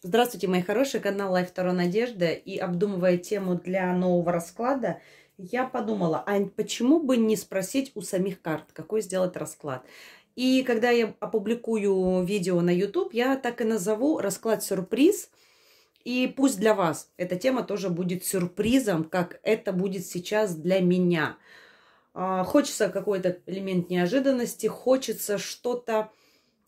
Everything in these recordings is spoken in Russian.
Здравствуйте, мои хорошие, канал Life Таро Надежда. И обдумывая тему для нового расклада, я подумала, а почему бы не спросить у самих карт, какой сделать расклад? И когда я опубликую видео на YouTube, я так и назову «Расклад-сюрприз». И пусть для вас эта тема тоже будет сюрпризом, как это будет сейчас для меня. А, хочется какой-то элемент неожиданности, хочется что-то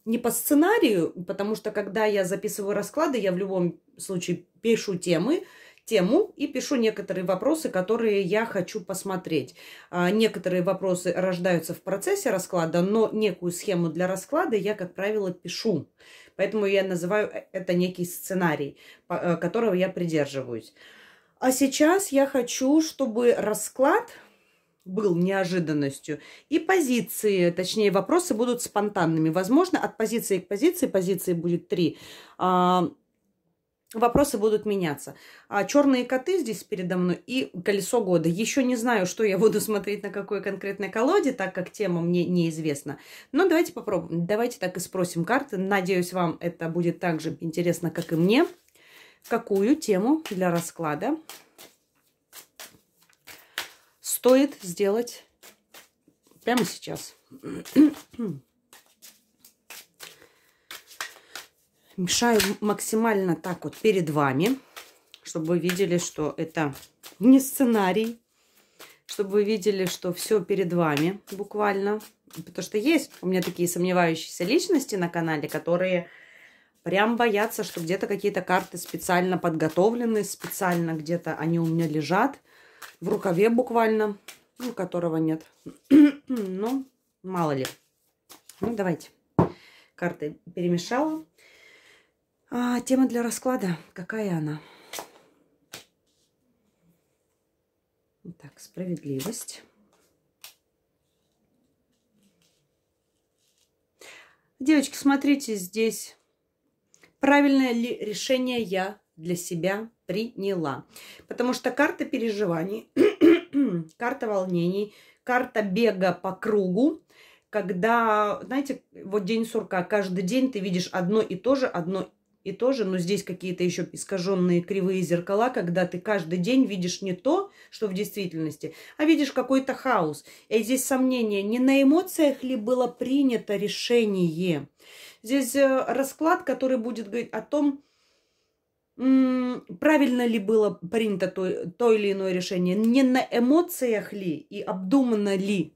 не по сценарию, потому что когда я записываю расклады, я в любом случае пишу темы, тему и пишу некоторые вопросы, которые я хочу посмотреть. А, некоторые вопросы рождаются в процессе расклада, но некую схему для расклада я, как правило, пишу. Поэтому я называю э, это некий сценарий, э, которого я придерживаюсь. А сейчас я хочу, чтобы расклад был неожиданностью. И позиции, точнее, вопросы будут спонтанными. Возможно, от позиции к позиции, позиции будет три. А, вопросы будут меняться. А черные коты здесь передо мной и колесо года. Еще не знаю, что я буду смотреть на какой конкретной колоде, так как тема мне неизвестна. Но давайте попробуем. Давайте так и спросим карты. Надеюсь, вам это будет так же интересно, как и мне. Какую тему для расклада стоит сделать прямо сейчас. Мешаю максимально так вот перед вами, чтобы вы видели, что это не сценарий, чтобы вы видели, что все перед вами буквально. Потому что есть у меня такие сомневающиеся личности на канале, которые прям боятся, что где-то какие-то карты специально подготовлены, специально где-то они у меня лежат – в рукаве буквально, ну, которого нет. Но ну, мало ли. Ну, давайте. Карты перемешала. А, тема для расклада. Какая она? Так, справедливость. Девочки, смотрите здесь. Правильное ли решение я для себя приняла. Потому что карта переживаний, карта волнений, карта бега по кругу, когда, знаете, вот день сурка, каждый день ты видишь одно и то же, одно и то же, но здесь какие-то еще искаженные кривые зеркала, когда ты каждый день видишь не то, что в действительности, а видишь какой-то хаос. И здесь сомнение, не на эмоциях ли было принято решение. Здесь э, расклад, который будет говорить о том, правильно ли было принято то, то или иное решение, не на эмоциях ли и обдуманно ли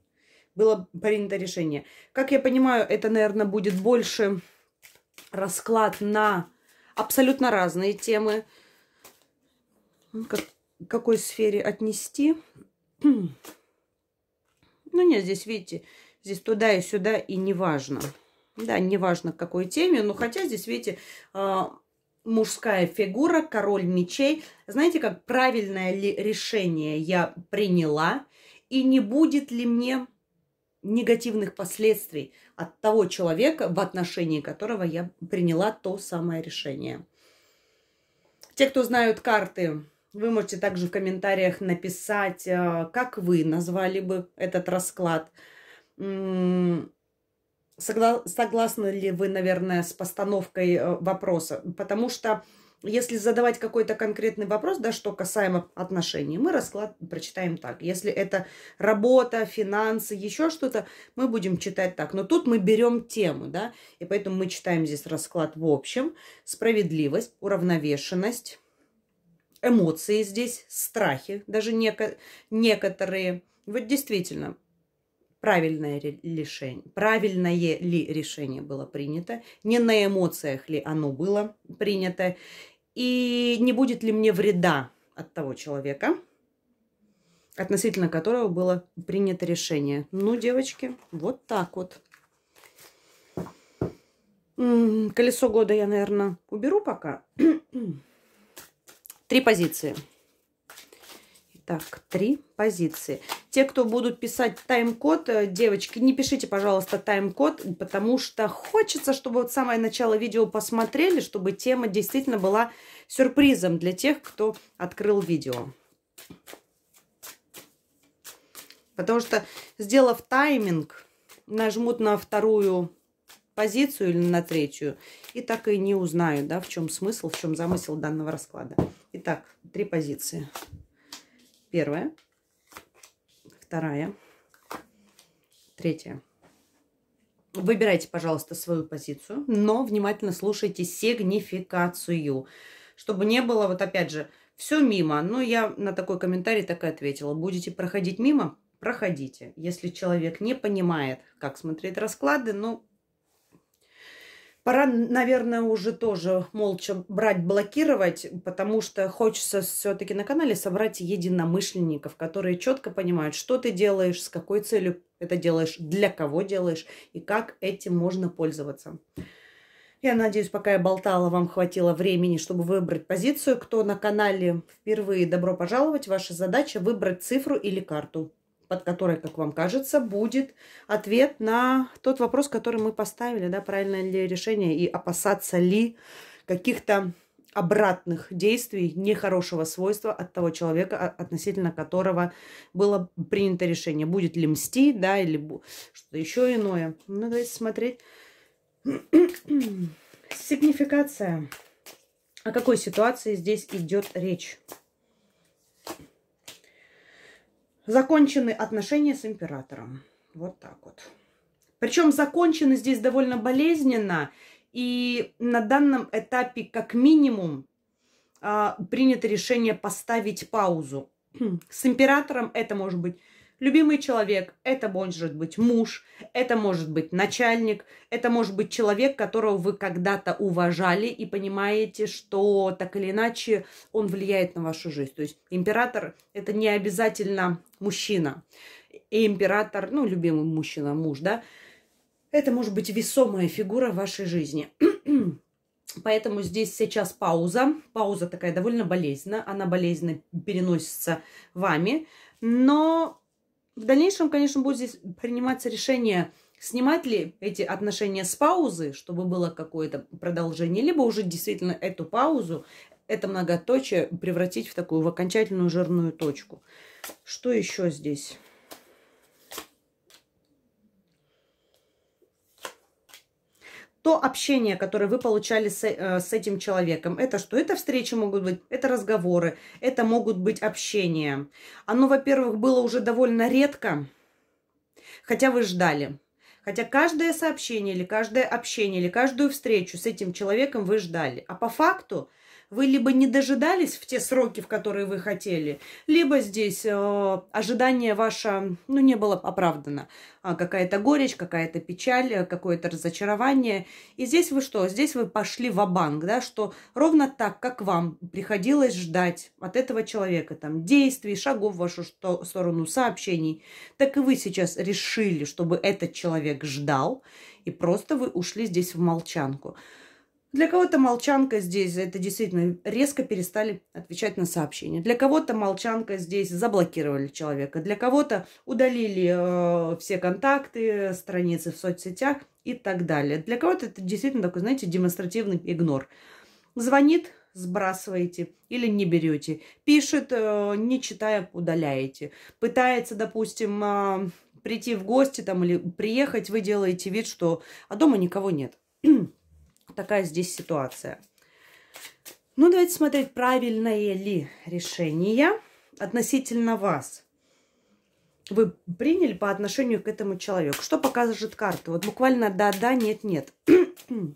было принято решение. Как я понимаю, это, наверное, будет больше расклад на абсолютно разные темы. Ну, как, какой сфере отнести? Ну, нет, здесь, видите, здесь туда и сюда, и неважно. Да, неважно, к какой теме, но хотя здесь, видите, а, мужская фигура, король мечей. Знаете, как правильное ли решение я приняла, и не будет ли мне негативных последствий от того человека, в отношении которого я приняла то самое решение. Те, кто знают карты, вы можете также в комментариях написать, э, как вы назвали бы этот расклад согла- согласны ли вы, наверное, с постановкой э, вопроса? Потому что если задавать какой-то конкретный вопрос, да, что касаемо отношений, мы расклад прочитаем так. Если это работа, финансы, еще что-то, мы будем читать так. Но тут мы берем тему, да, и поэтому мы читаем здесь расклад в общем, справедливость, уравновешенность, эмоции здесь, страхи, даже неко- некоторые. Вот действительно, правильное решение, правильное ли решение было принято, не на эмоциях ли оно было принято, и не будет ли мне вреда от того человека, относительно которого было принято решение. Ну, девочки, вот так вот. Колесо года я, наверное, уберу пока. Три позиции. Так, три позиции. Те, кто будут писать тайм-код, э, девочки, не пишите, пожалуйста, тайм-код, потому что хочется, чтобы вот самое начало видео посмотрели, чтобы тема действительно была сюрпризом для тех, кто открыл видео. Потому что, сделав тайминг, нажмут на вторую позицию или на третью, и так и не узнают, да, в чем смысл, в чем замысел данного расклада. Итак, три позиции. Первая, вторая, третья. Выбирайте, пожалуйста, свою позицию, но внимательно слушайте сигнификацию, чтобы не было, вот опять же, все мимо. Но я на такой комментарий так и ответила. Будете проходить мимо? Проходите. Если человек не понимает, как смотреть расклады, ну, Пора, наверное, уже тоже молча брать, блокировать, потому что хочется все-таки на канале собрать единомышленников, которые четко понимают, что ты делаешь, с какой целью это делаешь, для кого делаешь и как этим можно пользоваться. Я надеюсь, пока я болтала, вам хватило времени, чтобы выбрать позицию. Кто на канале впервые, добро пожаловать. Ваша задача выбрать цифру или карту под которой, как вам кажется, будет ответ на тот вопрос, который мы поставили, да, правильно ли решение и опасаться ли каких-то обратных действий нехорошего свойства от того человека, относительно которого было принято решение, будет ли мстить, да, или что-то еще иное. Ну, давайте смотреть. Сигнификация. О какой ситуации здесь идет речь? Закончены отношения с императором. Вот так вот. Причем закончены здесь довольно болезненно. И на данном этапе, как минимум, а, принято решение поставить паузу. С императором это может быть Любимый человек – это может быть муж, это может быть начальник, это может быть человек, которого вы когда-то уважали и понимаете, что так или иначе он влияет на вашу жизнь. То есть император – это не обязательно мужчина. И император, ну, любимый мужчина, муж, да, это может быть весомая фигура в вашей жизни. Поэтому здесь сейчас пауза. Пауза такая довольно болезненная. Она болезненно переносится вами. Но в дальнейшем, конечно, будет здесь приниматься решение, снимать ли эти отношения с паузы, чтобы было какое-то продолжение, либо уже действительно эту паузу, это многоточие превратить в такую в окончательную жирную точку. Что еще здесь? то общение, которое вы получали с, э, с этим человеком. Это что? Это встречи могут быть, это разговоры, это могут быть общения. Оно, во-первых, было уже довольно редко, хотя вы ждали. Хотя каждое сообщение или каждое общение или каждую встречу с этим человеком вы ждали. А по факту – вы либо не дожидались в те сроки, в которые вы хотели, либо здесь э, ожидание ваше, ну, не было оправдано. А какая-то горечь, какая-то печаль, какое-то разочарование. И здесь вы что? Здесь вы пошли в банк да, что ровно так, как вам приходилось ждать от этого человека, там, действий, шагов в вашу что сторону, сообщений, так и вы сейчас решили, чтобы этот человек ждал, и просто вы ушли здесь в молчанку. Для кого-то молчанка здесь, это действительно резко перестали отвечать на сообщения. Для кого-то молчанка здесь заблокировали человека. Для кого-то удалили э, все контакты, страницы в соцсетях и так далее. Для кого-то это действительно такой, знаете, демонстративный игнор. Звонит, сбрасываете или не берете. Пишет, э, не читая, удаляете. Пытается, допустим, э, прийти в гости там или приехать, вы делаете вид, что а дома никого нет. такая здесь ситуация. Ну, давайте смотреть, правильное ли решение относительно вас вы приняли по отношению к этому человеку. Что покажет карта? Вот буквально да-да, нет-нет.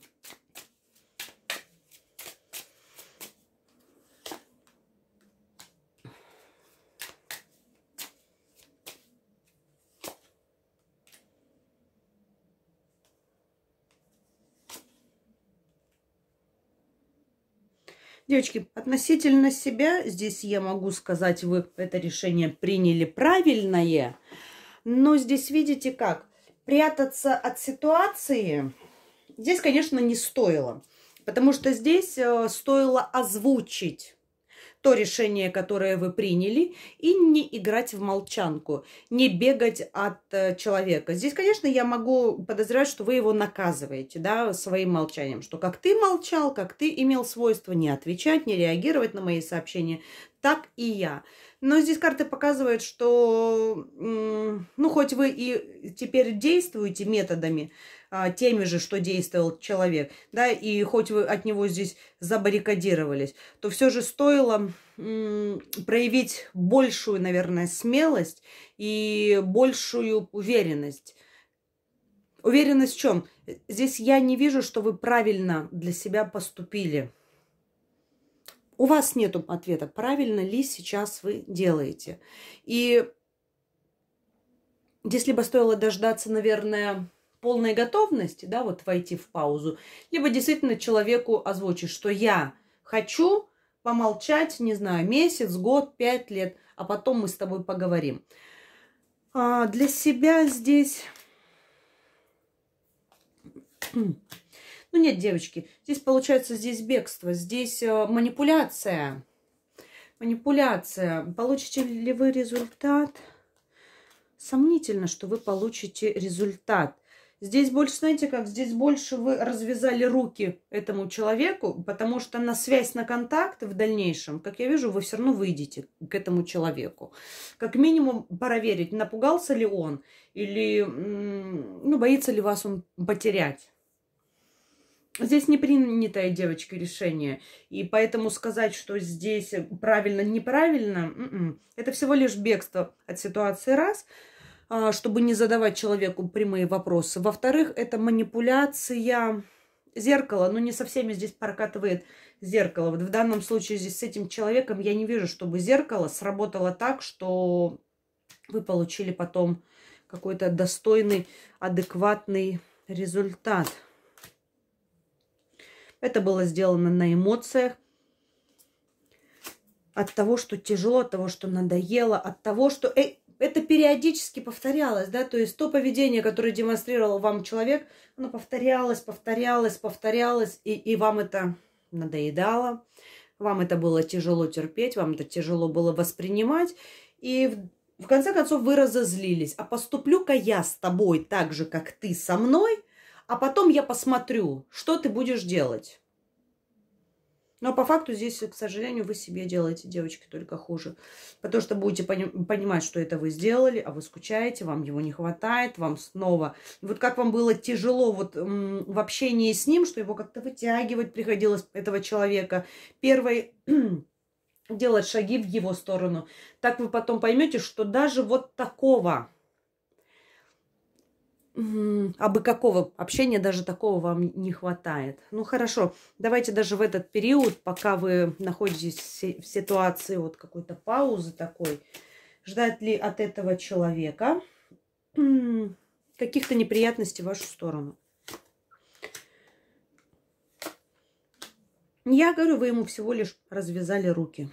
Девочки, относительно себя здесь я могу сказать, вы это решение приняли правильное, но здесь видите как, прятаться от ситуации здесь, конечно, не стоило, потому что здесь э, стоило озвучить то решение, которое вы приняли, и не играть в молчанку, не бегать от э, человека. Здесь, конечно, я могу подозревать, что вы его наказываете, да, своим молчанием, что как ты молчал, как ты имел свойство не отвечать, не реагировать на мои сообщения, так и я. Но здесь карты показывают, что, ну, хоть вы и теперь действуете методами, а, теми же, что действовал человек, да, и хоть вы от него здесь забаррикадировались, то все же стоило проявить большую, наверное, смелость и большую уверенность. Уверенность в чем? Здесь я не вижу, что вы правильно для себя поступили у вас нет ответа, правильно ли сейчас вы делаете. И если бы стоило дождаться, наверное, полной готовности, да, вот войти в паузу, либо действительно человеку озвучить, что я хочу помолчать, не знаю, месяц, год, пять лет, а потом мы с тобой поговорим. А для себя здесь ну нет, девочки, здесь получается здесь бегство, здесь э, манипуляция. Манипуляция. Получите ли вы результат? Сомнительно, что вы получите результат. Здесь больше, знаете как, здесь больше вы развязали руки этому человеку, потому что на связь, на контакт в дальнейшем, как я вижу, вы все равно выйдете к этому человеку. Как минимум проверить, напугался ли он или ну, боится ли вас он потерять. Здесь не принятое девочки решение. И поэтому сказать, что здесь э, правильно, неправильно, м-м, это всего лишь бегство от ситуации раз, а, чтобы не задавать человеку прямые вопросы. Во-вторых, это манипуляция зеркала, но не со всеми здесь прокатывает зеркало. Вот в данном случае здесь с этим человеком я не вижу, чтобы зеркало сработало так, что вы получили потом какой-то достойный, адекватный результат. Это было сделано на эмоциях. От того, что тяжело, от того, что надоело, от того, что э, это периодически повторялось, да, то есть то поведение, которое демонстрировал вам человек, оно повторялось, повторялось, повторялось, и, и вам это надоедало, вам это было тяжело терпеть, вам это тяжело было воспринимать, и в, в конце концов вы разозлились. А поступлю-ка я с тобой так же, как ты со мной, а потом я посмотрю, что ты будешь делать. Но по факту здесь, к сожалению, вы себе делаете, девочки, только хуже. Потому что будете пони- понимать, что это вы сделали, а вы скучаете, вам его не хватает, вам снова... Вот как вам было тяжело вот в общении с ним, что его как-то вытягивать приходилось, этого человека. Первый делать шаги в его сторону. Так вы потом поймете, что даже вот такого а бы какого общения даже такого вам не хватает. Ну хорошо, давайте даже в этот период, пока вы находитесь в ситуации вот какой-то паузы такой, ждать ли от этого человека каких-то неприятностей в вашу сторону. Я говорю, вы ему всего лишь развязали руки.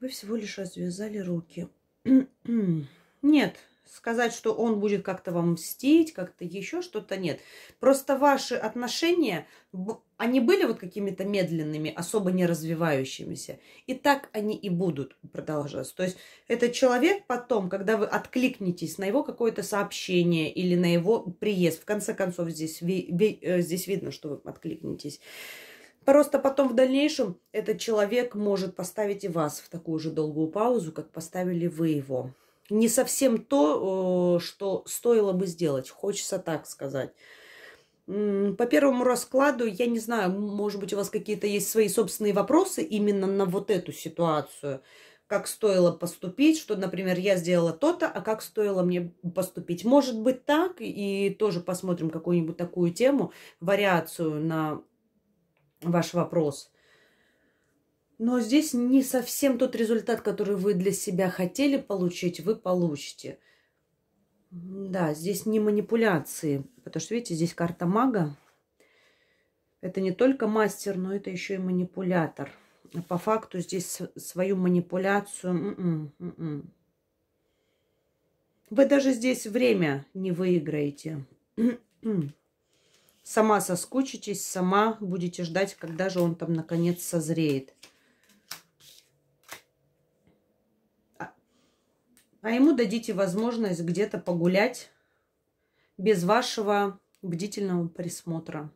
Вы всего лишь развязали руки. Нет, сказать, что он будет как-то вам мстить, как-то еще что-то нет. Просто ваши отношения, они были вот какими-то медленными, особо не развивающимися. И так они и будут продолжаться. То есть этот человек потом, когда вы откликнетесь на его какое-то сообщение или на его приезд, в конце концов здесь, ви, ви, э, здесь видно, что вы откликнетесь, Просто потом в дальнейшем этот человек может поставить и вас в такую же долгую паузу, как поставили вы его не совсем то, э, что стоило бы сделать, хочется так сказать. По первому раскладу, я не знаю, может быть, у вас какие-то есть свои собственные вопросы именно на вот эту ситуацию. Как стоило поступить, что, например, я сделала то-то, а как стоило мне поступить. Может быть так, и тоже посмотрим какую-нибудь такую тему, вариацию на ваш вопрос. Но здесь не совсем тот результат, который вы для себя хотели получить, вы получите. Да, здесь не манипуляции, потому что, видите, здесь карта мага. Это не только мастер, но это еще и манипулятор. А по факту здесь свою манипуляцию... М-м, м-м. Вы даже здесь время не выиграете. сама соскучитесь, сама будете ждать, когда же он там наконец созреет. а ему дадите возможность где-то погулять без вашего бдительного присмотра.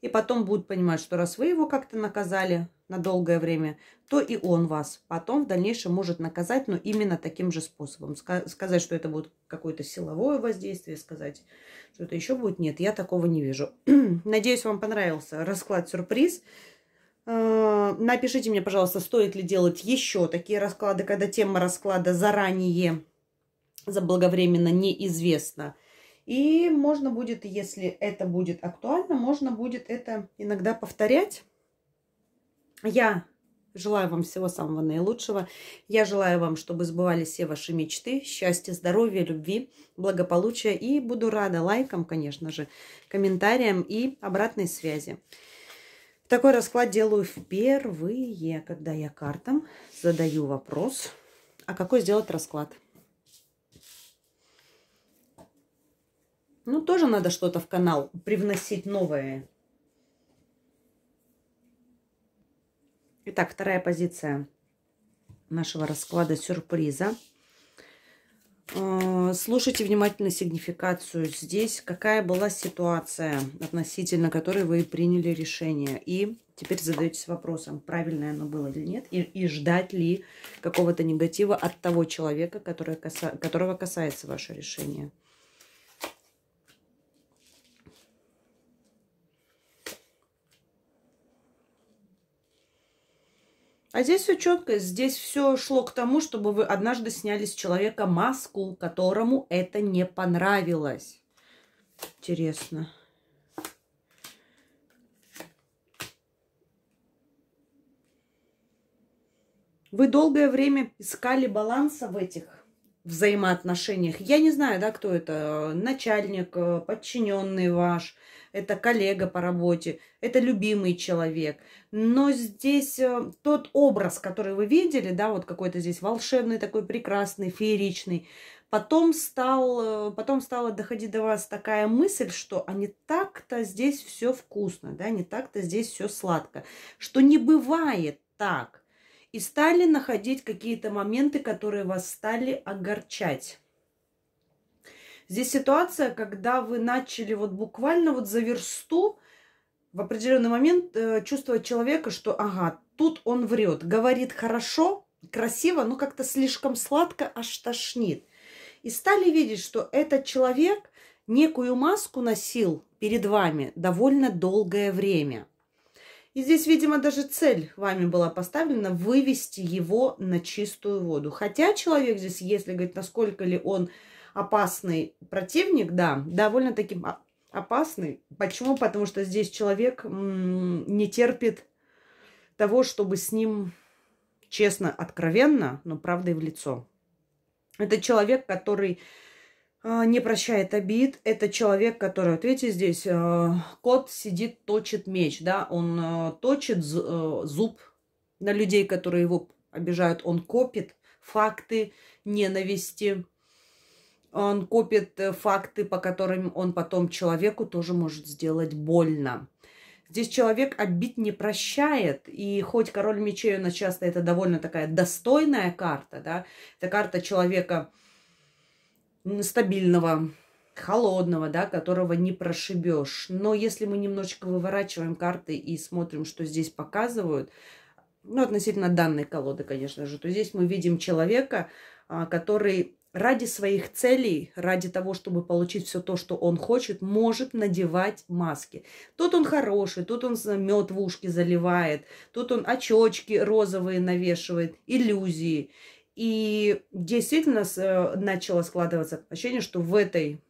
И потом будет понимать, что раз вы его как-то наказали на долгое время, то и он вас потом в дальнейшем может наказать, но именно таким же способом. Сказать, что это будет какое-то силовое воздействие, сказать, что это еще будет, нет, я такого не вижу. Надеюсь, вам понравился расклад-сюрприз. Э, напишите мне, пожалуйста, стоит ли делать еще такие расклады, когда тема расклада заранее, заблаговременно неизвестна. И можно будет, если это будет актуально, можно будет это иногда повторять. Я желаю вам всего самого наилучшего. Я желаю вам, чтобы сбывались все ваши мечты, счастья, здоровья, любви, благополучия. И буду рада лайкам, конечно же, комментариям и обратной связи. Такой расклад делаю впервые, когда я картам задаю вопрос, а какой сделать расклад. Ну, тоже надо что-то в канал привносить новое. Итак, вторая позиция нашего расклада сюрприза – Э, слушайте внимательно сигнификацию. Здесь какая была ситуация, относительно которой вы приняли решение. И теперь задаетесь вопросом, правильно оно было или нет. И, и ждать ли какого-то негатива от того человека, который каса, которого касается ваше решение. А здесь все четко, здесь все шло к тому, чтобы вы однажды сняли с человека маску, которому это не понравилось. Интересно. Вы долгое время искали баланса в этих взаимоотношениях. Я не знаю, да, кто это, э, начальник, э, подчиненный ваш, это коллега по работе, это любимый человек. Но здесь э, тот образ, который вы видели, да, вот какой-то здесь волшебный такой, прекрасный, фееричный, Потом, стал, э, потом стала доходить до вас такая мысль, что а не так-то здесь все вкусно, да, не так-то здесь все сладко, что не бывает так. И стали находить какие-то моменты, которые вас стали огорчать. Здесь ситуация, когда вы начали вот буквально вот за версту в определенный момент э, чувствовать человека, что ага, тут он врет, говорит хорошо, красиво, но как-то слишком сладко аж тошнит. И стали видеть, что этот человек некую маску носил перед вами довольно долгое время – и здесь, видимо, даже цель вами была поставлена вывести его на чистую воду. Хотя человек здесь, если говорить, насколько ли он опасный противник, да, довольно-таки а, опасный. Почему? Потому что здесь человек не терпит того, чтобы с ним честно, откровенно, но правда и в лицо. Это человек, который а, не прощает обид. Это человек, который, вот видите, здесь а, кот сидит, точит меч, да, он а, точит зуб на людей, которые его обижают, он копит факты ненависти, он копит э, факты, по которым он потом человеку тоже может сделать больно. Здесь человек обид не прощает. И хоть король мечей у нас часто это довольно такая достойная карта, да, это карта человека, стабильного, холодного, да, которого не прошибешь. Но если мы немножечко выворачиваем карты и смотрим, что здесь показывают, ну, относительно данной колоды, конечно же, то здесь мы видим человека, а, который ради своих целей, ради того, чтобы получить все то, что он хочет, может надевать маски. Тут он хороший, тут он мед в ушки заливает, тут он очочки розовые навешивает, иллюзии. И действительно э, начало складываться ощущение, что в этой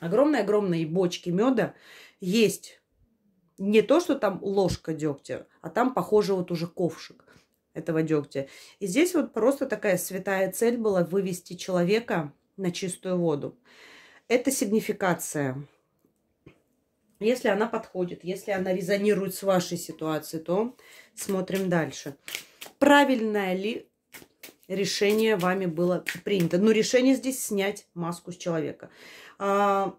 огромной-огромной бочке меда есть не то, что там ложка дегтя, а там, похоже, вот уже ковшик этого дегтя. И здесь вот просто такая святая цель была вывести человека на чистую воду. Это сигнификация. Если она подходит, если она резонирует с вашей ситуацией, то смотрим дальше. Правильная ли решение вами было принято. Но ну, решение здесь снять маску с человека. А,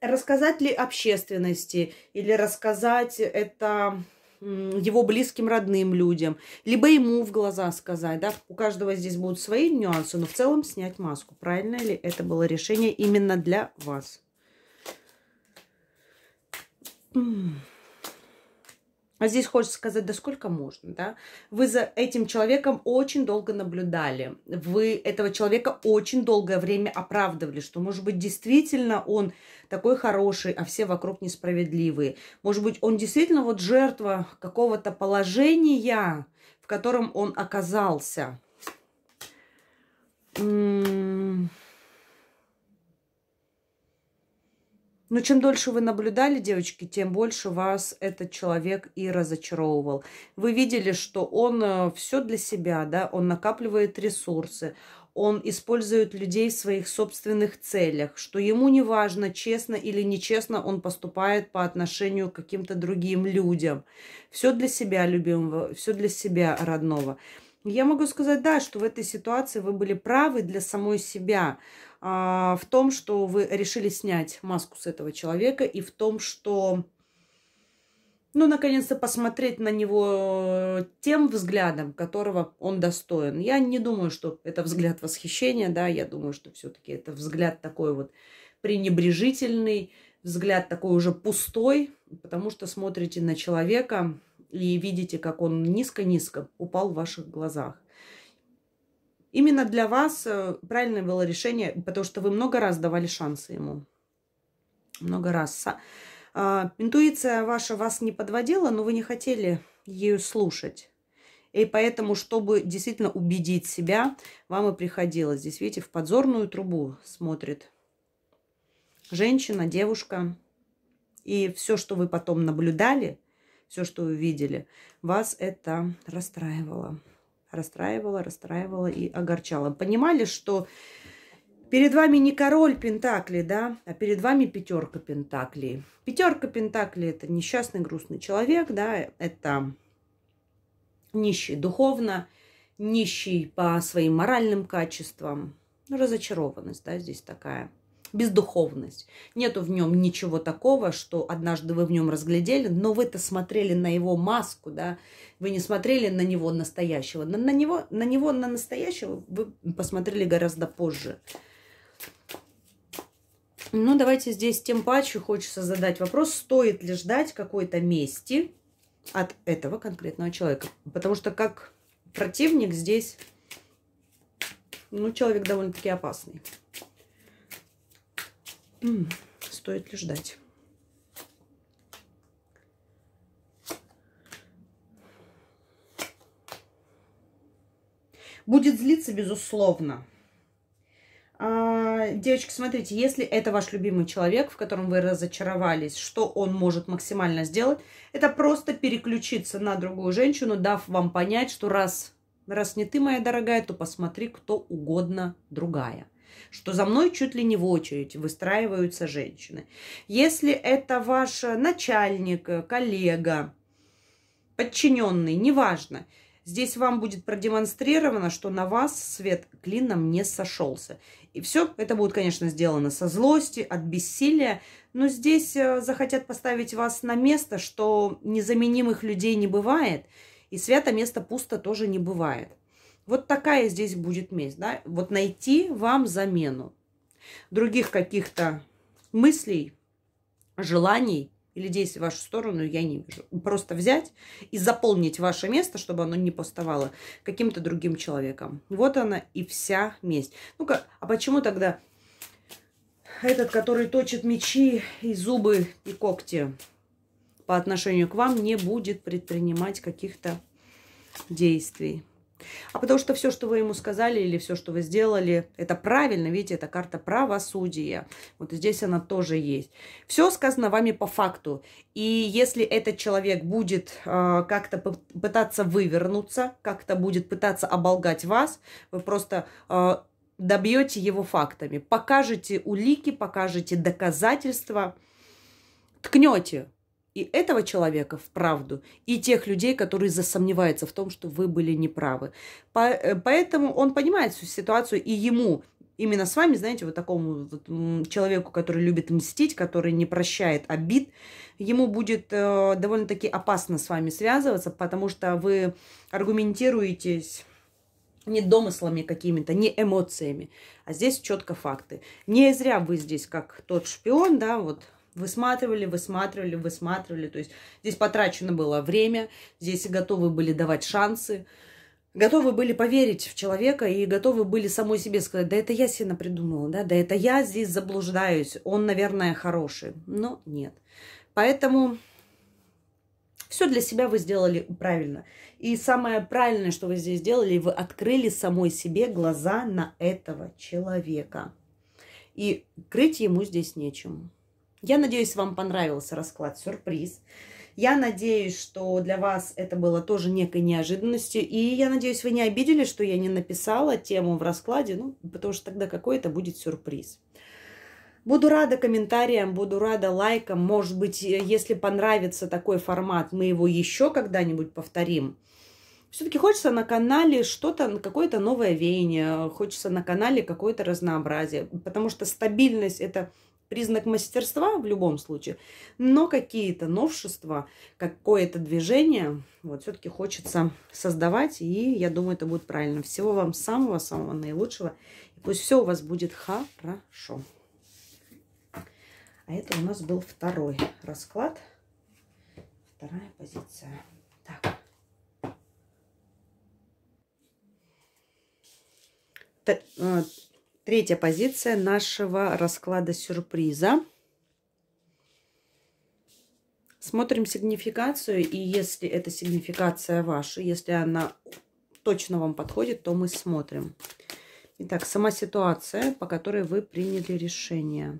рассказать ли общественности или рассказать это его близким, родным людям, либо ему в глаза сказать, да, у каждого здесь будут свои нюансы, но в целом снять маску. Правильно ли это было решение именно для вас? Mm. А Здесь хочется сказать, да сколько можно, да? Вы за этим человеком очень долго наблюдали. Вы этого человека очень долгое время оправдывали, что, может быть, действительно он такой хороший, а все вокруг несправедливые. Может быть, он действительно вот жертва какого-то положения, в котором он оказался. М м-м-м. -м Но чем дольше вы наблюдали, девочки, тем больше вас этот человек и разочаровывал. Вы видели, что он э, все для себя, да, он накапливает ресурсы, он использует людей в своих собственных целях, что ему не важно, честно или нечестно он поступает по отношению к каким-то другим людям. Все для себя любимого, все для себя родного. Я могу сказать, да, что в этой ситуации вы были правы для самой себя, а, в том, что вы решили снять маску с этого человека, и в том, что, ну, наконец-то посмотреть на него тем взглядом, которого он достоин. Я не думаю, что это взгляд восхищения, да, я думаю, что все-таки это взгляд такой вот пренебрежительный, взгляд такой уже пустой, потому что смотрите на человека и видите, как он низко-низко упал в ваших глазах. Именно для вас э, правильное было решение, потому что вы много раз давали шансы ему. Много раз. А, интуиция ваша вас не подводила, но вы не хотели ее слушать. И поэтому, чтобы действительно убедить себя, вам и приходилось. Здесь, видите, в подзорную трубу смотрит женщина, девушка. И все, что вы потом наблюдали, все, что вы видели, вас это расстраивало расстраивала, расстраивала и огорчала. Понимали, что перед вами не король Пентакли, да, а перед вами пятерка Пентаклей. Пятерка Пентаклей – это несчастный, грустный человек, да, это нищий духовно, нищий по своим моральным качествам, ну, разочарованность, да, здесь такая – бездуховность. Нету в нем ничего такого, что однажды вы в нем разглядели, но вы-то смотрели на его маску, да, вы не смотрели на него настоящего. На, на, него, на него, на настоящего вы посмотрели гораздо позже. Ну, давайте здесь тем паче хочется задать вопрос, стоит ли ждать какой-то мести от этого конкретного человека. Потому что как противник здесь, ну, человек довольно-таки опасный. Стоит ли ждать? Будет злиться, безусловно. А, девочки, смотрите, если это ваш любимый человек, в котором вы разочаровались, что он может максимально сделать, это просто переключиться на другую женщину, дав вам понять, что раз, раз не ты, моя дорогая, то посмотри, кто угодно другая что за мной чуть ли не в очередь выстраиваются женщины. Если это ваш начальник, коллега, подчиненный, неважно, Здесь вам будет продемонстрировано, что на вас свет клином не сошелся. И все это будет, конечно, сделано со злости, от бессилия. Но здесь э, захотят поставить вас на место, что незаменимых людей не бывает. И свято место пусто тоже не бывает. Вот такая здесь будет месть, да? Вот найти вам замену. Других каких-то мыслей, желаний или действий в вашу сторону я не вижу. Просто взять и заполнить ваше место, чтобы оно не поставало каким-то другим человеком. Вот она и вся месть. Ну-ка, а почему тогда этот, который точит мечи и зубы и когти по отношению к вам, не будет предпринимать каких-то действий? А потому что все, что вы ему сказали или все, что вы сделали, это правильно. Видите, это карта правосудия. Вот здесь она тоже есть. Все сказано вами по факту. И если этот человек будет э, как-то пытаться вывернуться, как-то будет пытаться оболгать вас, вы просто... Э, добьете его фактами, покажете улики, покажете доказательства, ткнете и этого человека в правду, и тех людей, которые засомневаются в том, что вы были неправы. По, э, поэтому он понимает всю ситуацию, и ему именно с вами, знаете, вот такому вот человеку, который любит мстить, который не прощает обид, ему будет э, довольно-таки опасно с вами связываться, потому что вы аргументируетесь не домыслами какими-то, не эмоциями, а здесь четко факты. Не зря вы здесь как тот шпион, да, вот Высматривали, высматривали, высматривали. То есть здесь потрачено было время, здесь готовы были давать шансы, готовы были поверить в человека и готовы были самой себе сказать, да это я себе придумала, да, да это я здесь заблуждаюсь, он, наверное, хороший. Но нет. Поэтому все для себя вы сделали правильно. И самое правильное, что вы здесь сделали, вы открыли самой себе глаза на этого человека. И крыть ему здесь нечем. Я надеюсь, вам понравился расклад «Сюрприз». Я надеюсь, что для вас это было тоже некой неожиданностью. И я надеюсь, вы не обидели, что я не написала тему в раскладе, ну, потому что тогда какой это будет сюрприз. Буду рада комментариям, буду рада лайкам. Может быть, если понравится такой формат, мы его еще когда-нибудь повторим. Все-таки хочется на канале что-то, какое-то новое веяние, хочется на канале какое-то разнообразие, потому что стабильность – это признак мастерства в любом случае, но какие-то новшества, какое-то движение вот все-таки хочется создавать, и я думаю, это будет правильно. Всего вам самого-самого наилучшего, и пусть все у вас будет хорошо. А это у нас был второй расклад, вторая позиция. Так. Т э, Третья позиция нашего расклада сюрприза. Смотрим сигнификацию, и если эта сигнификация ваша, если она точно вам подходит, то мы смотрим. Итак, сама ситуация, по которой вы приняли решение.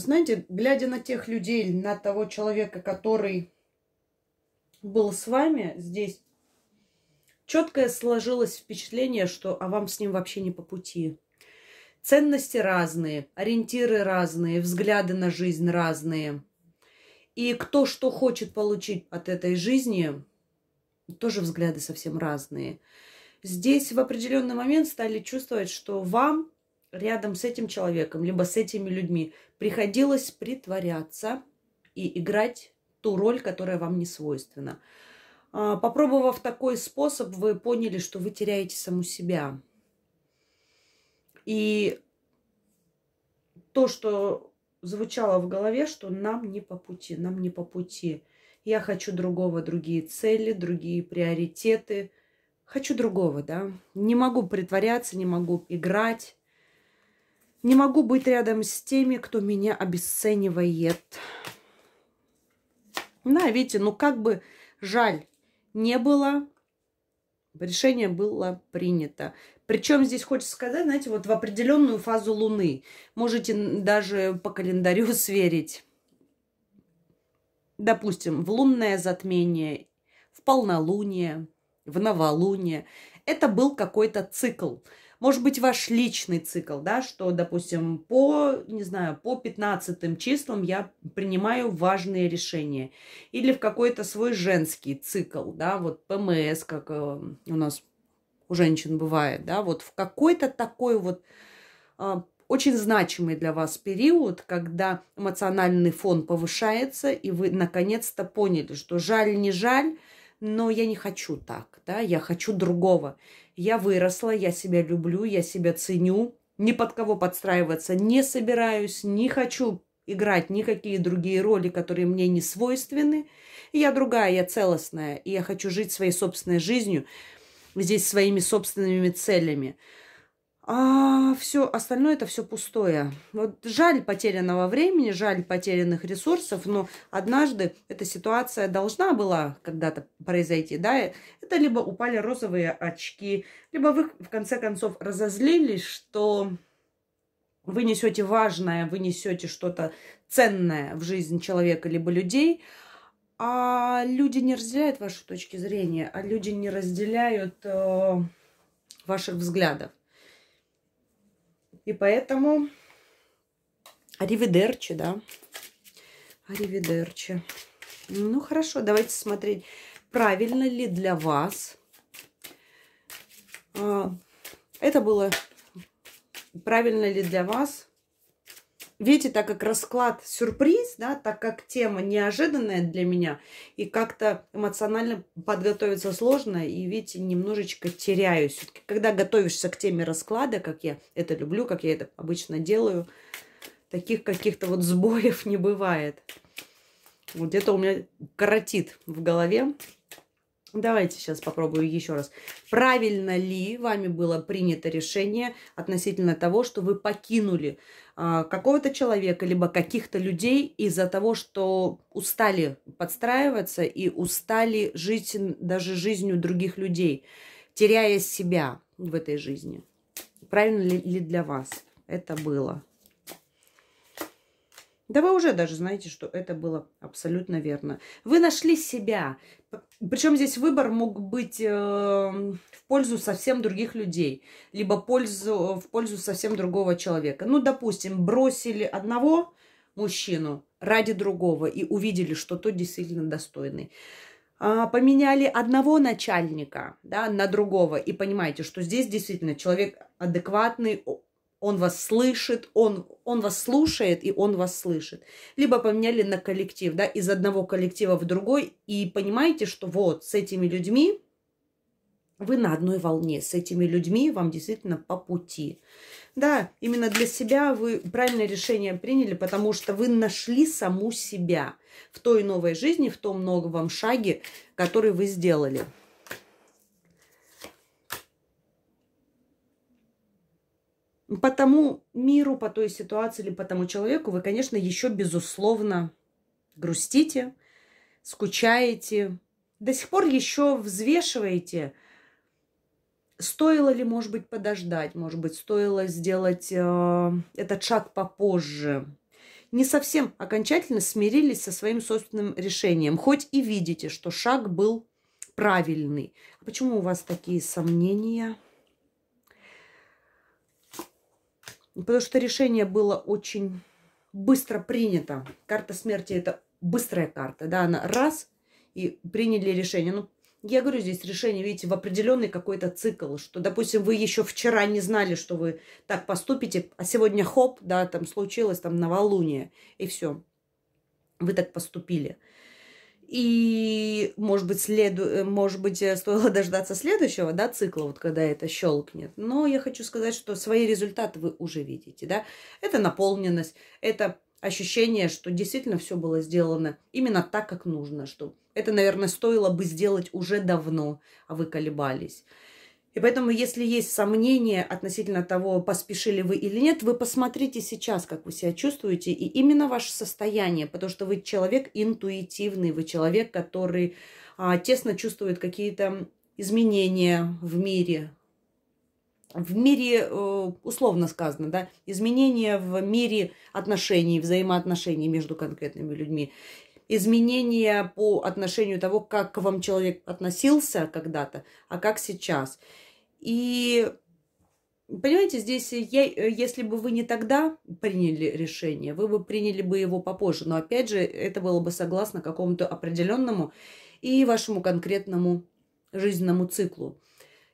знаете, глядя на тех людей, на того человека, который был с вами здесь, четкое сложилось впечатление, что а вам с ним вообще не по пути. Ценности разные, ориентиры разные, взгляды на жизнь разные. И кто что хочет получить от этой жизни, тоже взгляды совсем разные. Здесь в определенный момент стали чувствовать, что вам рядом с этим человеком, либо с этими людьми, приходилось притворяться и играть ту роль, которая вам не свойственна. А, попробовав такой способ, вы поняли, что вы теряете саму себя. И то, что звучало в голове, что нам не по пути, нам не по пути. Я хочу другого, другие цели, другие приоритеты. Хочу другого, да. Не могу притворяться, не могу играть. Не могу быть рядом с теми, кто меня обесценивает. На, видите, ну как бы жаль не было, решение было принято. Причем здесь хочется сказать, знаете, вот в определенную фазу Луны. Можете даже по календарю сверить. Допустим, в лунное затмение, в полнолуние, в новолуние. Это был какой-то цикл. Может быть, ваш личный цикл, да, что, допустим, по, не знаю, по 15 числам я принимаю важные решения. Или в какой-то свой женский цикл, да, вот ПМС, как э, у нас у женщин бывает, да, вот в какой-то такой вот э, очень значимый для вас период, когда эмоциональный фон повышается, и вы наконец-то поняли, что жаль, не жаль, но я не хочу так, да, я хочу другого. Я выросла, я себя люблю, я себя ценю, ни под кого подстраиваться не собираюсь, не хочу играть никакие другие роли, которые мне не свойственны. Я другая, я целостная, и я хочу жить своей собственной жизнью, здесь своими собственными целями. А все остальное это все пустое. Вот жаль потерянного времени, жаль потерянных ресурсов, но однажды эта ситуация должна была когда-то произойти, да? Это либо упали розовые очки, либо вы в конце концов разозлились, что вы несете важное, вы несете что-то ценное в жизнь человека либо людей, а люди не разделяют ваши точки зрения, а люди не разделяют э, ваших взглядов. И поэтому Аривидерчи, да. Аривидерчи. Ну, хорошо, давайте смотреть, правильно ли для вас. А, это было правильно ли для вас Видите, так как расклад сюрприз, да, так как тема неожиданная для меня, и как-то эмоционально подготовиться сложно, и, видите, немножечко теряюсь. когда готовишься к теме расклада, как я это люблю, как я это обычно делаю, таких каких-то вот сбоев не бывает. Вот где-то у меня коротит в голове. Давайте сейчас попробую еще раз. Правильно ли вами было принято решение относительно того, что вы покинули э, какого-то человека, либо каких-то людей из-за того, что устали подстраиваться и устали жить даже жизнью других людей, теряя себя в этой жизни? Правильно ли, ли для вас это было? Да вы уже даже знаете, что это было абсолютно верно. Вы нашли себя. Причем здесь выбор мог быть э, в пользу совсем других людей, либо пользу, в пользу совсем другого человека. Ну, допустим, бросили одного мужчину ради другого и увидели, что тот действительно достойный а, поменяли одного начальника да, на другого и понимаете, что здесь действительно человек адекватный, он вас слышит, он, он вас слушает, и он вас слышит. Либо поменяли на коллектив, да, из одного коллектива в другой, и понимаете, что вот с этими людьми вы на одной волне, с этими людьми вам действительно по пути. Да, именно для себя вы правильное решение приняли, потому что вы нашли саму себя в той новой жизни, в том новом шаге, который вы сделали. по тому миру, по той ситуации или по тому человеку вы, конечно, еще, безусловно, грустите, скучаете, до сих пор еще взвешиваете, стоило ли, может быть, подождать, может быть, стоило сделать э, этот шаг попозже. Не совсем окончательно смирились со своим собственным решением, хоть и видите, что шаг был правильный. А почему у вас такие сомнения? Потому что решение было очень быстро принято. Карта смерти это быстрая карта, да, она раз и приняли решение. Ну, я говорю, здесь решение, видите, в определенный какой-то цикл, что, допустим, вы еще вчера не знали, что вы так поступите, а сегодня хоп, да, там случилось там новолуние, и все. Вы так поступили. И, может быть, следу... Э, может быть, э, стоило дождаться следующего да, цикла, вот когда это щелкнет. Но я хочу сказать, что свои результаты вы уже видите. Да? Это наполненность, это ощущение, что действительно все было сделано именно так, как нужно. Что это, наверное, стоило бы сделать уже давно, а вы колебались. И поэтому, если есть сомнения относительно того, поспешили вы или нет, вы посмотрите сейчас, как вы себя чувствуете, и именно ваше состояние, потому что вы человек интуитивный, вы человек, который а, тесно чувствует какие-то изменения в мире. В мире, э, условно сказано, да, изменения в мире отношений, взаимоотношений между конкретными людьми изменения по отношению того, как к вам человек относился когда-то, а как сейчас. И Понимаете, здесь, я, э, если бы вы не тогда приняли решение, вы бы приняли бы его попозже. Но опять же, это было бы согласно какому-то определенному и вашему конкретному жизненному циклу.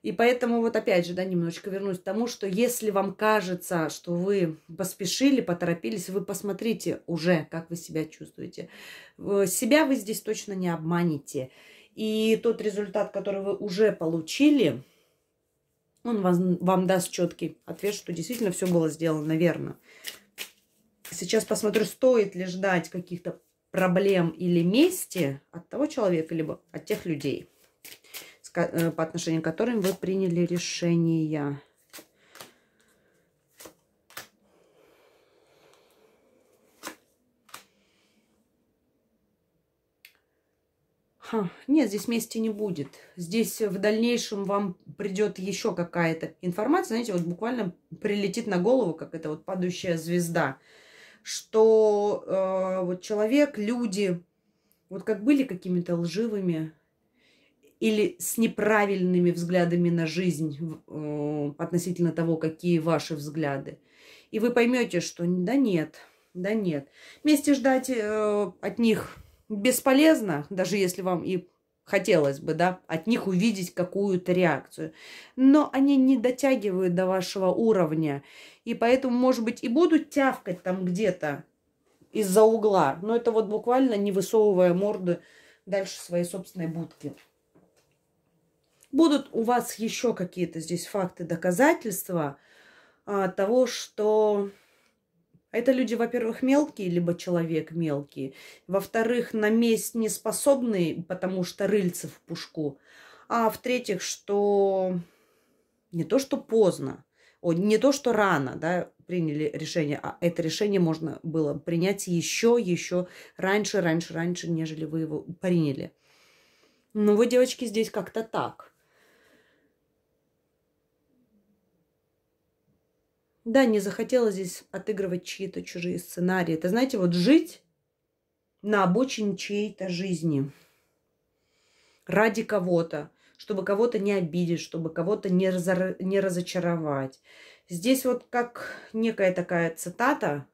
И поэтому вот опять же, да, немножечко вернусь к тому, что если вам кажется, что вы поспешили, поторопились, вы посмотрите уже, как вы себя чувствуете. Себя вы здесь точно не обманете. И тот результат, который вы уже получили – он вам, вам даст четкий ответ, что действительно все было сделано верно. Сейчас посмотрю, стоит ли ждать каких-то проблем или мести от того человека, либо от тех людей, э, по отношению к которым вы приняли решение. Нет, здесь мести не будет. Здесь в дальнейшем вам придет еще какая-то информация. Знаете, вот буквально прилетит на голову, как это вот падающая звезда. Что э, вот человек, люди, вот как были какими-то лживыми или с неправильными взглядами на жизнь э, относительно того, какие ваши взгляды. И вы поймете, что да нет, да нет. Вместе ждать э, от них бесполезно, даже если вам и хотелось бы, да, от них увидеть какую-то реакцию. Но они не дотягивают до вашего уровня. И поэтому, может быть, и будут тявкать там где-то из-за угла. Но это вот буквально не высовывая морды дальше своей собственной будки. Будут у вас еще какие-то здесь факты, доказательства а, того, что это люди, во-первых, мелкие, либо человек мелкий. Во-вторых, на месть не способны, потому что рыльцы в пушку. А в-третьих, что не то, что поздно, не то, что рано, да, приняли решение, а это решение можно было принять еще, еще раньше, раньше, раньше, нежели вы его приняли. Но ну, вы, девочки, здесь как-то так – Да, не захотела здесь отыгрывать чьи-то чужие сценарии. Это, знаете, вот жить на обочине чьей-то жизни ради кого-то, чтобы кого-то не обидеть, чтобы кого-то не, разор... не разочаровать. Здесь вот как некая такая цитата.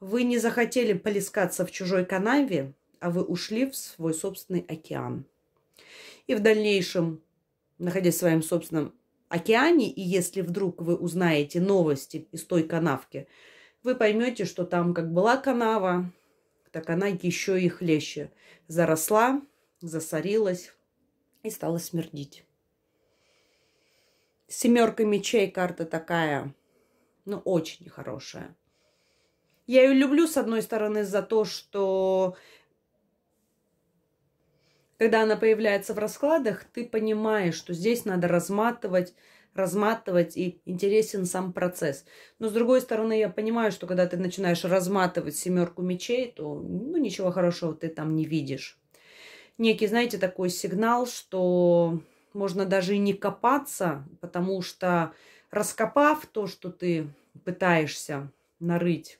Вы не захотели полискаться в чужой канаве, а вы ушли в свой собственный океан. И в дальнейшем, находясь в своем собственном океане, и если вдруг вы узнаете новости из той канавки, вы поймете, что там как была канава, так она еще и хлеще заросла, засорилась и стала смердить. Семерка мечей карта такая, ну, очень хорошая. Я ее люблю, с одной стороны, за то, что когда она появляется в раскладах, ты понимаешь, что здесь надо разматывать, разматывать, и интересен сам процесс. Но, с другой стороны, я понимаю, что когда ты начинаешь разматывать семерку мечей, то ну, ничего хорошего ты там не видишь. Некий, знаете, такой сигнал, что можно даже и не копаться, потому что раскопав то, что ты пытаешься нарыть,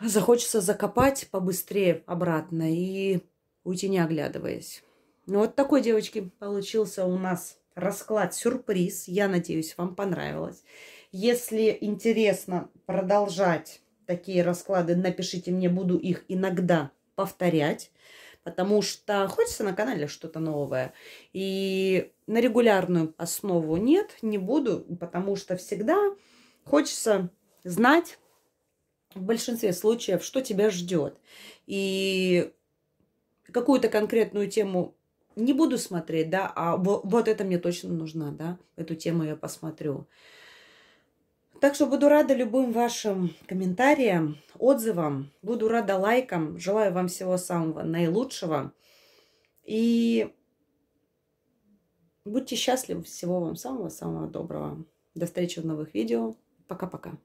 захочется закопать побыстрее обратно и уйти не оглядываясь. Ну вот такой, девочки, получился у нас расклад сюрприз. Я надеюсь, вам понравилось. Если интересно продолжать такие расклады, напишите мне, буду их иногда повторять, потому что хочется на канале что-то новое. И на регулярную основу нет, не буду, потому что всегда хочется знать в большинстве случаев, что тебя ждет. И какую-то конкретную тему не буду смотреть, да, а вот, вот это мне точно нужна, да, эту тему я посмотрю. Так что буду рада любым вашим комментариям, отзывам, буду рада лайкам, желаю вам всего самого наилучшего и будьте счастливы, всего вам самого-самого доброго. До встречи в новых видео, пока-пока.